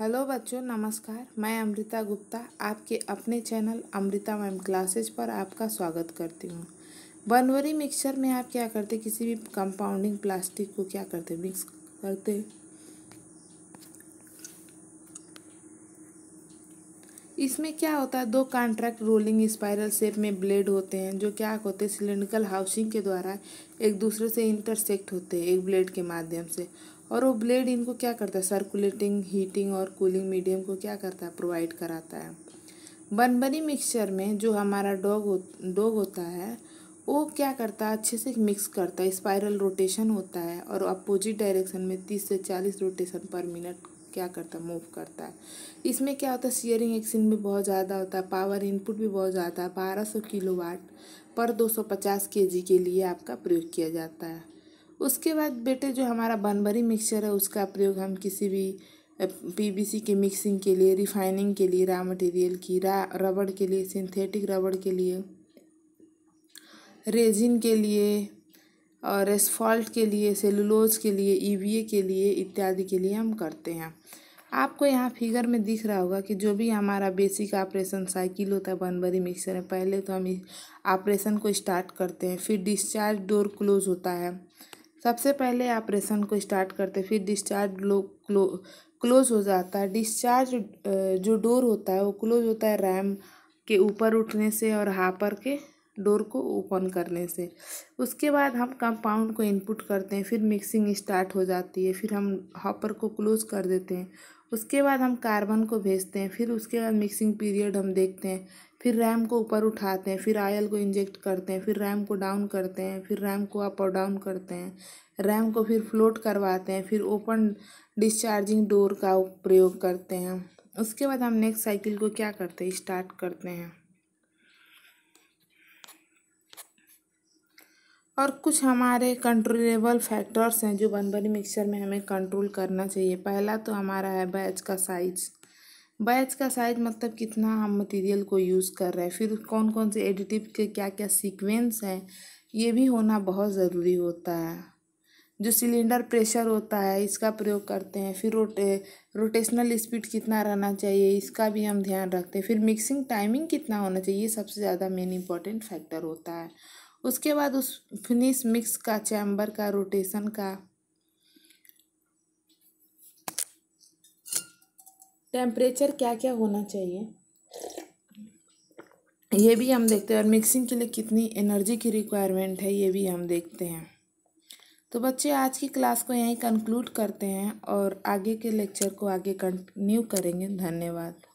hello बच्चों नमस्कार मैं अमृता गुप्ता आपके अपने चैनल अमृता मैम क्लासेज पर आपका स्वागत करती हूँ बनवरी मिक्सचर में आप क्या करते किसी भी कंपाउंडिंग प्लास्टिक को क्या करते मिक्स करते इसमें क्या होता है दो कॉन्ट्रैक्ट रोलिंग स्पाइरल शेप में ब्लेड होते हैं जो क्या होते हैं सिलेंड्रिकल हाउसिंग के द्वारा एक दूसरे से इंटरसेक्ट होते हैं एक ब्लेड के माध्यम से और वो ब्लेड इनको क्या करता है सर्कुलेटिंग हीटिंग और कूलिंग मीडियम को क्या करता है प्रोवाइड कराता है बनबनी मिक्सचर में जो हमारा डॉग हो, डॉग होता है वो क्या करता है अच्छे से मिक्स करता है स्पाइरल रोटेशन होता है और अपोजिट डायरेक्शन में तीस से चालीस रोटेशन पर मिनट क्या करता है मूव करता है इसमें क्या होता है शेयरिंग एक्शन भी बहुत ज़्यादा होता है पावर इनपुट भी बहुत ज़्यादा है बारह सौ किलो वाट पर दो सौ पचास के जी के लिए आपका प्रयोग किया जाता है उसके बाद बेटे जो हमारा बनबरी मिक्सचर है उसका प्रयोग हम किसी भी पीबीसी के मिक्सिंग के लिए रिफाइनिंग के लिए रॉ मटेरियल की रा रबड़ के लिए सिंथेटिक रबड़ के लिए रेजिन के लिए और एसफॉल्ट के लिए सेलुलोज के लिए ईवीए e के लिए इत्यादि के लिए हम करते हैं आपको यहाँ फिगर में दिख रहा होगा कि जो भी हमारा बेसिक ऑपरेशन साइकिल होता है बनबरी मिक्सर में पहले तो हम ऑपरेशन को स्टार्ट करते हैं फिर डिस्चार्ज डोर क्लोज होता है सबसे पहले ऑपरेशन को स्टार्ट करते फिर डिस्चार्ज क्लो क्लोज हो जाता है डिस्चार्ज जो डोर होता है वो क्लोज होता है रैम के ऊपर उठने से और हापर के डोर को ओपन करने से उसके बाद हम कंपाउंड को इनपुट करते हैं फिर मिक्सिंग स्टार्ट हो जाती है फिर हम हॉपर को क्लोज कर देते हैं उसके बाद हम कार्बन को भेजते हैं फिर उसके बाद मिक्सिंग पीरियड हम देखते हैं फिर रैम को ऊपर उठाते हैं फिर आयल को इंजेक्ट करते हैं फिर रैम को डाउन करते हैं फिर रैम को अप और डाउन करते हैं रैम को फिर फ्लोट करवाते हैं फिर ओपन डिस्चार्जिंग डोर का प्रयोग करते हैं उसके बाद हम नेक्स्ट साइकिल को क्या करते हैं स्टार्ट करते हैं और कुछ हमारे कंट्रोलेबल फैक्टर्स हैं जो बनी मिक्सचर में हमें कंट्रोल करना चाहिए पहला तो हमारा है बैच का साइज बैच का साइज मतलब कितना हम मटेरियल को यूज़ कर रहे हैं फिर कौन कौन से एडिटिव के क्या क्या सीक्वेंस हैं ये भी होना बहुत ज़रूरी होता है जो सिलेंडर प्रेशर होता है इसका प्रयोग करते हैं फिर रोटे रोटेशनल स्पीड कितना रहना चाहिए इसका भी हम ध्यान रखते हैं फिर मिक्सिंग टाइमिंग कितना होना चाहिए ये सबसे ज़्यादा मेन इम्पॉर्टेंट फैक्टर होता है उसके बाद उस फिनिश मिक्स का चैम्बर का रोटेशन का टेम्परेचर क्या क्या होना चाहिए ये भी हम देखते हैं और मिक्सिंग के लिए कितनी एनर्जी की रिक्वायरमेंट है ये भी हम देखते हैं तो बच्चे आज की क्लास को यहीं कंक्लूड करते हैं और आगे के लेक्चर को आगे कंटिन्यू करेंगे धन्यवाद